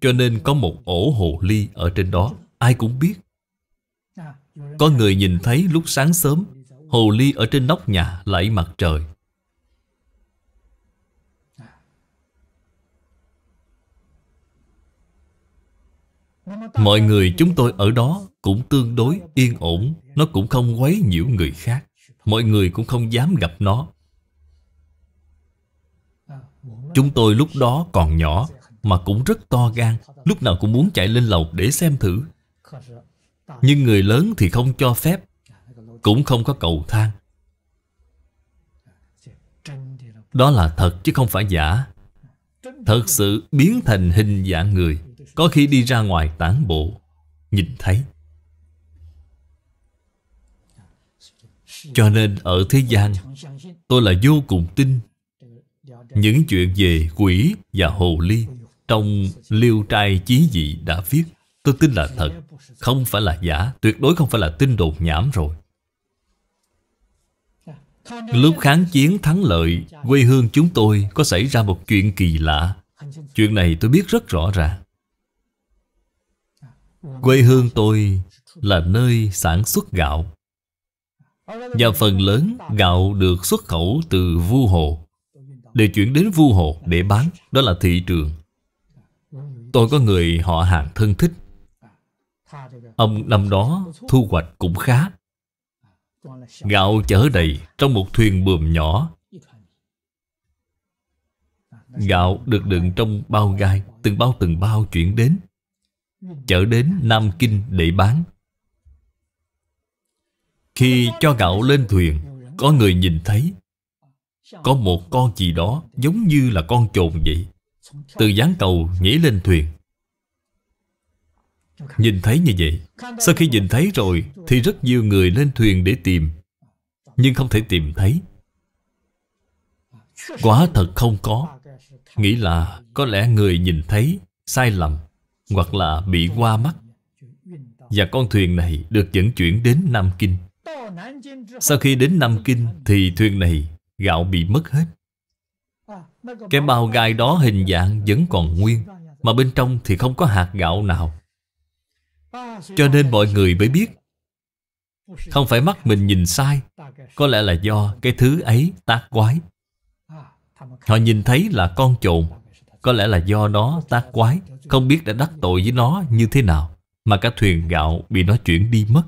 Cho nên có một ổ hồ ly ở trên đó Ai cũng biết Có người nhìn thấy lúc sáng sớm Hồ ly ở trên nóc nhà lạy mặt trời Mọi người chúng tôi ở đó cũng tương đối yên ổn Nó cũng không quấy nhiễu người khác Mọi người cũng không dám gặp nó Chúng tôi lúc đó còn nhỏ Mà cũng rất to gan Lúc nào cũng muốn chạy lên lầu để xem thử Nhưng người lớn thì không cho phép Cũng không có cầu thang Đó là thật chứ không phải giả Thật sự biến thành hình dạng người có khi đi ra ngoài tán bộ Nhìn thấy Cho nên ở thế gian Tôi là vô cùng tin Những chuyện về quỷ và hồ ly Trong liêu trai chí dị đã viết Tôi tin là thật Không phải là giả Tuyệt đối không phải là tin đồn nhảm rồi Lúc kháng chiến thắng lợi Quê hương chúng tôi có xảy ra một chuyện kỳ lạ Chuyện này tôi biết rất rõ ràng Quê hương tôi là nơi sản xuất gạo Và phần lớn gạo được xuất khẩu từ Vu Hồ Để chuyển đến Vu Hồ để bán Đó là thị trường Tôi có người họ hàng thân thích Ông năm đó thu hoạch cũng khá Gạo chở đầy trong một thuyền buồm nhỏ Gạo được đựng trong bao gai Từng bao từng bao chuyển đến chở đến Nam Kinh để bán. Khi cho gạo lên thuyền, có người nhìn thấy có một con gì đó giống như là con trồn vậy. Từ gián cầu nhảy lên thuyền. Nhìn thấy như vậy, sau khi nhìn thấy rồi thì rất nhiều người lên thuyền để tìm, nhưng không thể tìm thấy. Quá thật không có Nghĩ là có lẽ người nhìn thấy Sai lầm hoặc là bị qua mắt Và con thuyền này được dẫn chuyển đến Nam Kinh Sau khi đến Nam Kinh Thì thuyền này gạo bị mất hết Cái bao gai đó hình dạng vẫn còn nguyên Mà bên trong thì không có hạt gạo nào Cho nên mọi người mới biết Không phải mắt mình nhìn sai Có lẽ là do cái thứ ấy tác quái Họ nhìn thấy là con trộn có lẽ là do nó tác quái Không biết đã đắc tội với nó như thế nào Mà cả thuyền gạo bị nó chuyển đi mất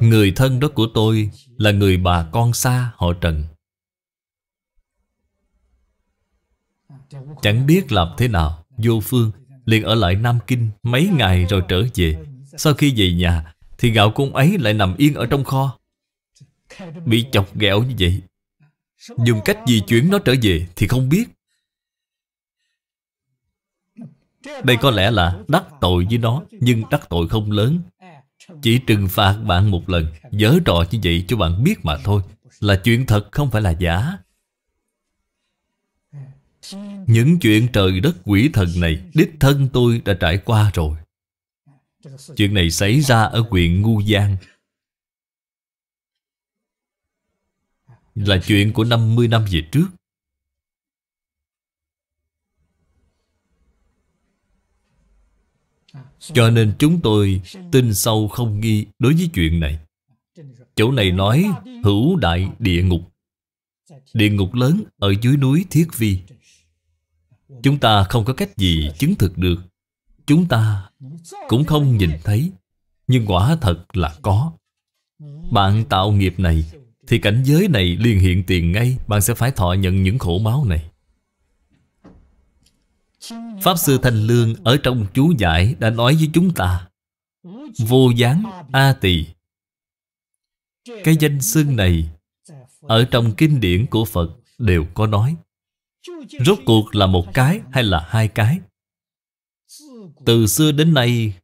Người thân đó của tôi Là người bà con xa họ Trần Chẳng biết làm thế nào Vô phương liền ở lại Nam Kinh Mấy ngày rồi trở về Sau khi về nhà Thì gạo của ông ấy lại nằm yên ở trong kho Bị chọc ghẹo như vậy Dùng cách gì chuyển nó trở về thì không biết Đây có lẽ là đắc tội với nó Nhưng đắc tội không lớn Chỉ trừng phạt bạn một lần Dớ trò như vậy cho bạn biết mà thôi Là chuyện thật không phải là giả Những chuyện trời đất quỷ thần này Đích thân tôi đã trải qua rồi Chuyện này xảy ra ở huyện Ngu Giang là chuyện của 50 năm về trước. Cho nên chúng tôi tin sâu không nghi đối với chuyện này. Chỗ này nói hữu đại địa ngục. Địa ngục lớn ở dưới núi Thiết Vi. Chúng ta không có cách gì chứng thực được. Chúng ta cũng không nhìn thấy. Nhưng quả thật là có. Bạn tạo nghiệp này thì cảnh giới này liền hiện tiền ngay Bạn sẽ phải thọ nhận những khổ máu này Pháp Sư Thanh Lương ở trong chú giải đã nói với chúng ta Vô gián A Tỳ Cái danh xưng này Ở trong kinh điển của Phật đều có nói Rốt cuộc là một cái hay là hai cái Từ xưa đến nay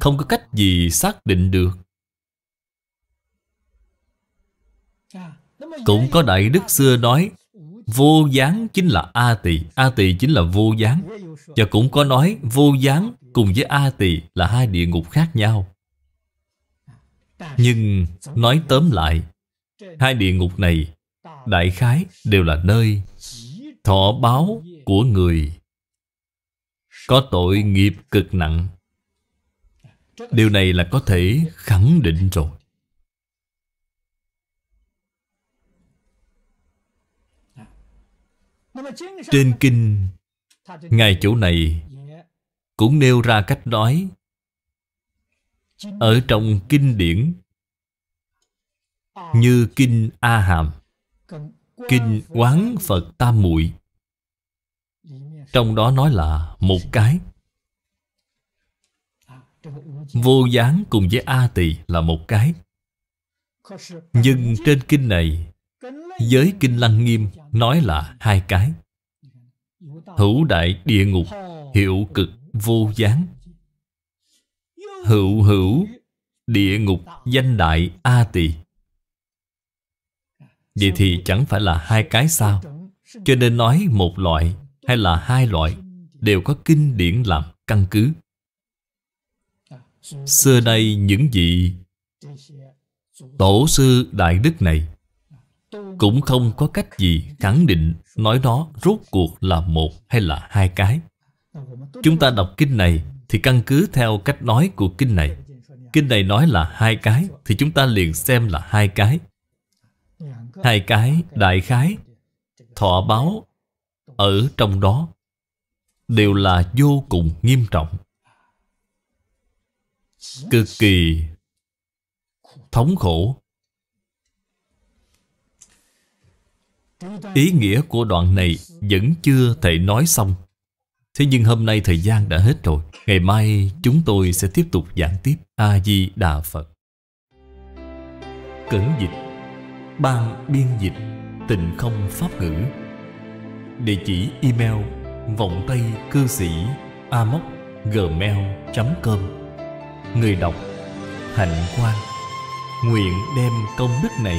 Không có cách gì xác định được Cũng có đại đức xưa nói Vô gián chính là A tỳ A tỳ chính là vô gián Và cũng có nói vô gián cùng với A tỳ là hai địa ngục khác nhau Nhưng nói tóm lại Hai địa ngục này Đại khái đều là nơi Thọ báo của người Có tội nghiệp cực nặng Điều này là có thể khẳng định rồi Trên kinh Ngài chủ này Cũng nêu ra cách nói Ở trong kinh điển Như kinh A Hàm Kinh Quán Phật Tam Muội Trong đó nói là một cái Vô dáng cùng với A Tỳ là một cái Nhưng trên kinh này Giới Kinh Lăng Nghiêm nói là hai cái Hữu đại địa ngục Hiệu cực vô gián Hữu hữu Địa ngục danh đại A tỳ Vậy thì chẳng phải là hai cái sao Cho nên nói một loại Hay là hai loại Đều có kinh điển làm căn cứ Xưa nay những vị Tổ sư Đại Đức này cũng không có cách gì khẳng định nói đó rốt cuộc là một hay là hai cái. Chúng ta đọc kinh này thì căn cứ theo cách nói của kinh này. Kinh này nói là hai cái thì chúng ta liền xem là hai cái. Hai cái đại khái, thọ báo ở trong đó đều là vô cùng nghiêm trọng. Cực kỳ thống khổ Ý nghĩa của đoạn này vẫn chưa thể nói xong Thế nhưng hôm nay thời gian đã hết rồi Ngày mai chúng tôi sẽ tiếp tục giảng tiếp A-di-đà Phật Cẩn dịch Ban biên dịch Tình không pháp ngữ Địa chỉ email Vọng tay cư sĩ amoc gmail.com Người đọc Hạnh Quan. Nguyện đem công đức này